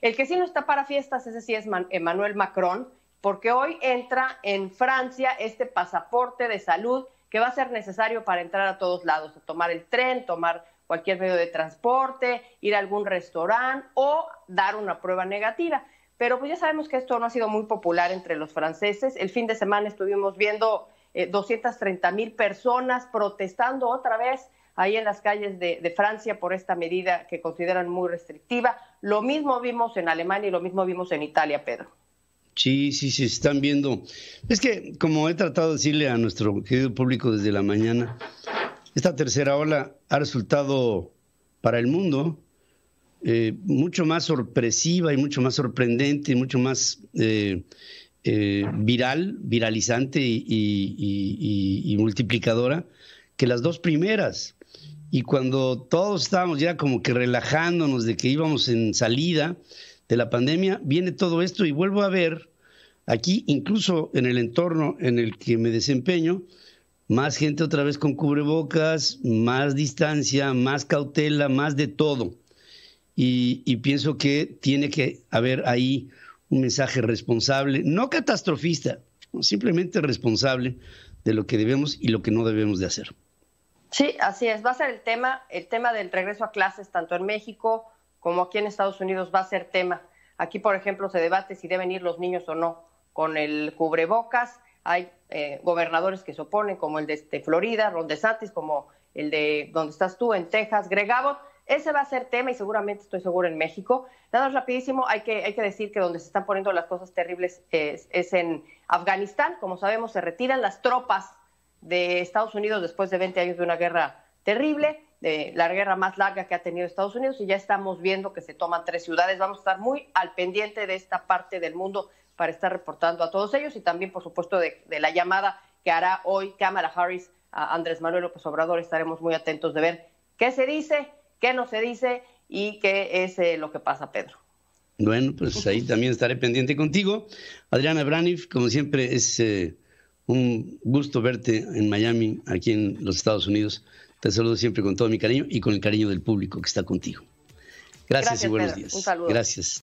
El que sí no está para fiestas, ese sí es Emmanuel Macron, porque hoy entra en Francia este pasaporte de salud que va a ser necesario para entrar a todos lados, tomar el tren, tomar cualquier medio de transporte, ir a algún restaurante o dar una prueba negativa. Pero pues ya sabemos que esto no ha sido muy popular entre los franceses. El fin de semana estuvimos viendo 230 eh, mil personas protestando otra vez ahí en las calles de, Francia por esta medida que consideran muy restrictiva. Lo mismo vimos en Alemania y lo mismo vimos en Italia, Pedro. Sí, sí, sí, están viendo. Es que, como he tratado de decirle a nuestro querido público desde la mañana, esta tercera ola ha resultado para el mundo eh, mucho más sorpresiva y mucho más sorprendente y mucho más eh, eh, viral, viralizante y multiplicadora que las dos primeras. Y cuando todos estábamos ya como que relajándonos de que íbamos en salida de la pandemia, viene todo esto y vuelvo a ver aquí, incluso en el entorno en el que me desempeño, más gente otra vez con cubrebocas, más distancia, más cautela, más de todo. Y, pienso que tiene que haber ahí un mensaje responsable, no catastrofista, simplemente responsable de lo que debemos y lo que no debemos de hacer. Sí, así es. Va a ser el tema, el tema del regreso a clases, tanto en México como aquí en Estados Unidos, va a ser tema. Aquí, por ejemplo, se debate si deben ir los niños o no con el cubrebocas. Hay eh, gobernadores que se oponen, como el de, este, Florida, Ron DeSantis, como el de donde estás tú, en Texas, Greg Abbott. Ese va a ser tema y seguramente estoy seguro en México. Nada rapidísimo, hay que, hay que decir que donde se están poniendo las cosas terribles es, es en Afganistán. Como sabemos, se retiran las tropas de Estados Unidos después de 20 años de una guerra terrible, de la guerra más larga que ha tenido Estados Unidos y ya estamos viendo que se toman tres ciudades. Vamos a estar muy al pendiente de esta parte del mundo para estar reportando a todos ellos y también, por supuesto, de, la llamada que hará hoy Cámara Harris a Andrés Manuel López Obrador. Estaremos muy atentos de ver qué se dice, qué no se dice y qué es eh, lo que pasa, Pedro. Bueno, pues ahí también estaré pendiente contigo. Adriana Branif, como siempre, es... Eh, un gusto verte en Miami, aquí en los Estados Unidos. Te saludo siempre con todo mi cariño y con el cariño del público que está contigo. Gracias, y buenos días. Un saludo. Gracias.